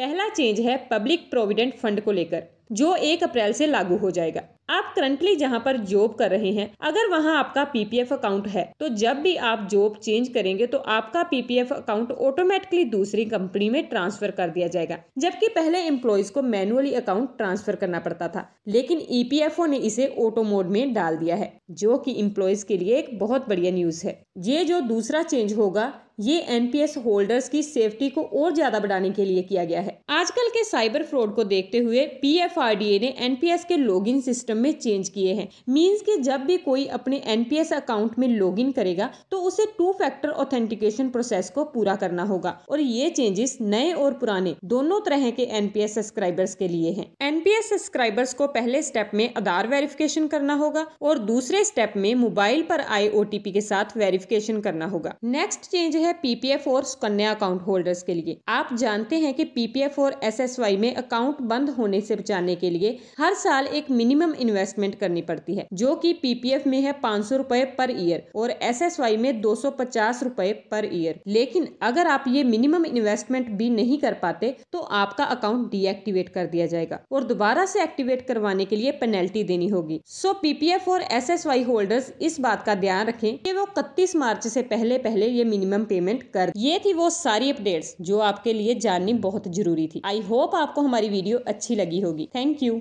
पहला चेंज है public provident fund को लेकर जो एक अप्रैल से लागू हो जाएगा आप करंटली जहाँ पर जॉब कर रहे हैं अगर वहाँ आपका पीपीएफ अकाउंट है तो जब भी आप जॉब चेंज करेंगे तो आपका पीपीएफ अकाउंट ऑटोमेटिकली दूसरी कंपनी में ट्रांसफर कर दिया जाएगा जबकि पहले एम्प्लॉयज को मैनुअली अकाउंट ट्रांसफर करना पड़ता था लेकिन ईपीएफओ e ने इसे ऑटो मोड में डाल दिया है जो की एम्प्लॉयज के लिए एक बहुत बढ़िया न्यूज है ये जो दूसरा चेंज होगा ये एनपीएस होल्डर्स की सेफ्टी को और ज्यादा बढ़ाने के लिए किया गया है आजकल के साइबर फ्रॉड को देखते हुए पीएफआरडीए ने एनपीएस के लॉगिन सिस्टम में चेंज किए हैं मीन्स कि जब भी कोई अपने एनपीएस अकाउंट में लॉग करेगा तो उसे टू फैक्टर ऑथेंटिकेशन प्रोसेस को पूरा करना होगा और ये चेंजेस नए और पुराने दोनों तरह के एनपीएस सब्सक्राइबर्स के लिए हैं एनपीएस सब्सक्राइबर्स को पहले स्टेप में आधार वेरिफिकेशन करना होगा और दूसरे स्टेप में मोबाइल पर आए ओ के साथ वेरिफिकेशन करना होगा नेक्स्ट चेंज है पीपीएफ और सुकन्या अकाउंट होल्डर्स के लिए आप जानते हैं कि पीपीएफ और एसएसवाई में अकाउंट बंद होने से बचाने के लिए हर साल एक मिनिमम इन्वेस्टमेंट करनी पड़ती है जो कि पीपीएफ में है पाँच सौ पर ईयर और एसएसवाई में दो सौ पचास पर ईयर लेकिन अगर आप ये मिनिमम इन्वेस्टमेंट भी नहीं कर पाते तो आपका अकाउंट डीएक्टिवेट कर दिया जाएगा और दोबारा से एक्टिवेट करवाने के लिए पेनल्टी देनी होगी सो पीपीएफ और एसएसवाई होल्डर्स इस बात का ध्यान रखें कि वो इकतीस मार्च से पहले पहले ये मिनिमम पेमेंट कर ये थी वो सारी अपडेट्स जो आपके लिए जाननी बहुत जरूरी थी आई होप आपको हमारी वीडियो अच्छी लगी होगी थैंक यू